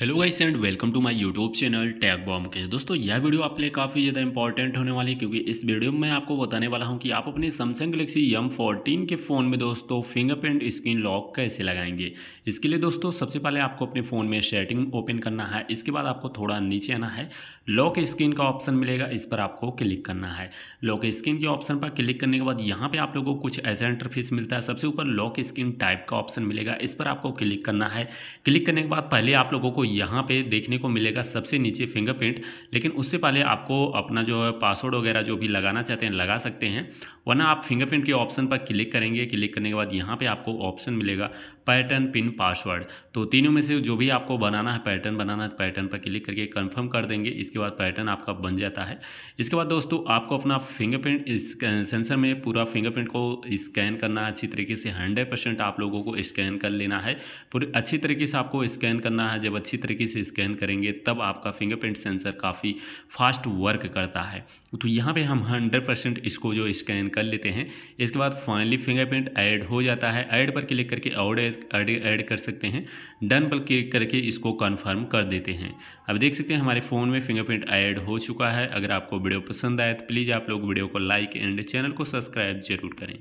hello guys and welcome to my YouTube channel tag bomb के दोस्तों यह video आपके लिए काफ़ी ज़्यादा इंपॉर्टेंट होने वाली है क्योंकि इस वीडियो में आपको बताने वाला हूं कि आप अपने सैमसंग गलेक्सी एम फोर्टीन के फ़ोन में दोस्तों फिंगरप्रिंट स्क्रीन लॉक कैसे लगाएंगे इसके लिए दोस्तों सबसे पहले आपको अपने फ़ोन में सेटिंग ओपन करना है इसके बाद आपको थोड़ा नीचे आना है लॉक स्क्रीन का ऑप्शन मिलेगा इस पर आपको क्लिक करना है लॉक स्क्रीन के ऑप्शन पर क्लिक करने के बाद यहाँ पर आप लोगों को कुछ ऐसा इंटरफेस मिलता है सबसे ऊपर लॉक स्क्रीन टाइप का ऑप्शन मिलेगा इस पर आपको क्लिक करना है क्लिक करने के बाद पहले आप लोगों को यहाँ पे देखने को मिलेगा सबसे नीचे फिंगरप्रिंट लेकिन उससे पहले आपको अपना जो है पासवर्ड वगैरह जो भी लगाना चाहते हैं लगा सकते हैं वरना आप फिंगरप्रिंट के ऑप्शन पर क्लिक करेंगे क्लिक करने के बाद यहाँ पे आपको ऑप्शन मिलेगा पैटर्न पिन पासवर्ड तो तीनों में से जो भी आपको बनाना है पैटर्न बनाना है पैटर्न पर क्लिक करके कंफर्म कर देंगे इसके बाद पैटर्न आपका बन जाता है इसके बाद दोस्तों आपको अपना फिंगरप्रिंट सेंसर में पूरा फिंगरप्रिंट को स्कैन करना है अच्छी तरीके से हंड्रेड परसेंट आप लोगों को स्कैन कर लेना है पूरे अच्छी तरीके से आपको स्कैन करना है जब अच्छी तरीके से स्कैन करेंगे तब आपका फिंगरप्रिंट सेंसर काफ़ी फास्ट वर्क करता है तो यहाँ पर हम हंड्रेड इसको जो स्कैन कर कर लेते हैं इसके बाद फाइनली फिंगरप्रिंट ऐड हो जाता है ऐड पर क्लिक करके और ऐड कर सकते हैं डन पर क्लिक करके इसको कन्फर्म कर देते हैं अब देख सकते हैं हमारे फ़ोन में फिंगरप्रिंट ऐड हो चुका है अगर आपको वीडियो पसंद आए तो प्लीज़ आप लोग वीडियो को लाइक एंड चैनल को सब्सक्राइब जरूर करें